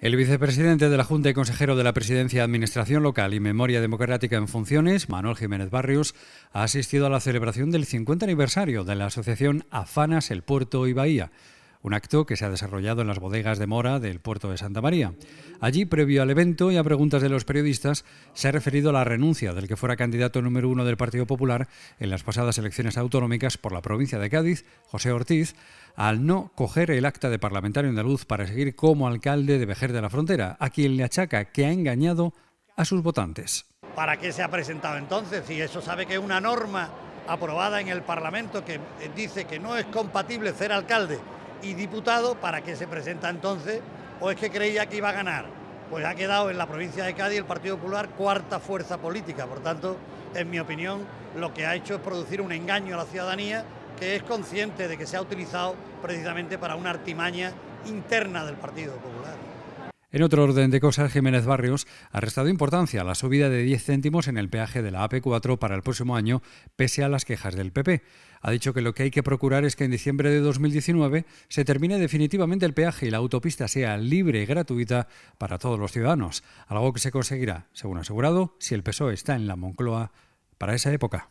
El vicepresidente de la Junta y consejero de la Presidencia, Administración Local y Memoria Democrática en Funciones, Manuel Jiménez Barrios, ha asistido a la celebración del 50 aniversario de la asociación Afanas El Puerto y Bahía un acto que se ha desarrollado en las bodegas de Mora del puerto de Santa María. Allí, previo al evento y a preguntas de los periodistas, se ha referido a la renuncia del que fuera candidato número uno del Partido Popular en las pasadas elecciones autonómicas por la provincia de Cádiz, José Ortiz, al no coger el acta de parlamentario andaluz para seguir como alcalde de Vejer de la Frontera, a quien le achaca que ha engañado a sus votantes. ¿Para qué se ha presentado entonces? Si eso sabe que es una norma aprobada en el Parlamento que dice que no es compatible ser alcalde y diputado, ¿para qué se presenta entonces? ¿O es que creía que iba a ganar? Pues ha quedado en la provincia de Cádiz el Partido Popular cuarta fuerza política. Por tanto, en mi opinión, lo que ha hecho es producir un engaño a la ciudadanía que es consciente de que se ha utilizado precisamente para una artimaña interna del Partido Popular. En otro orden de cosas, Jiménez Barrios ha restado importancia a la subida de 10 céntimos en el peaje de la AP4 para el próximo año, pese a las quejas del PP. Ha dicho que lo que hay que procurar es que en diciembre de 2019 se termine definitivamente el peaje y la autopista sea libre y gratuita para todos los ciudadanos, algo que se conseguirá, según asegurado, si el PSOE está en la Moncloa para esa época.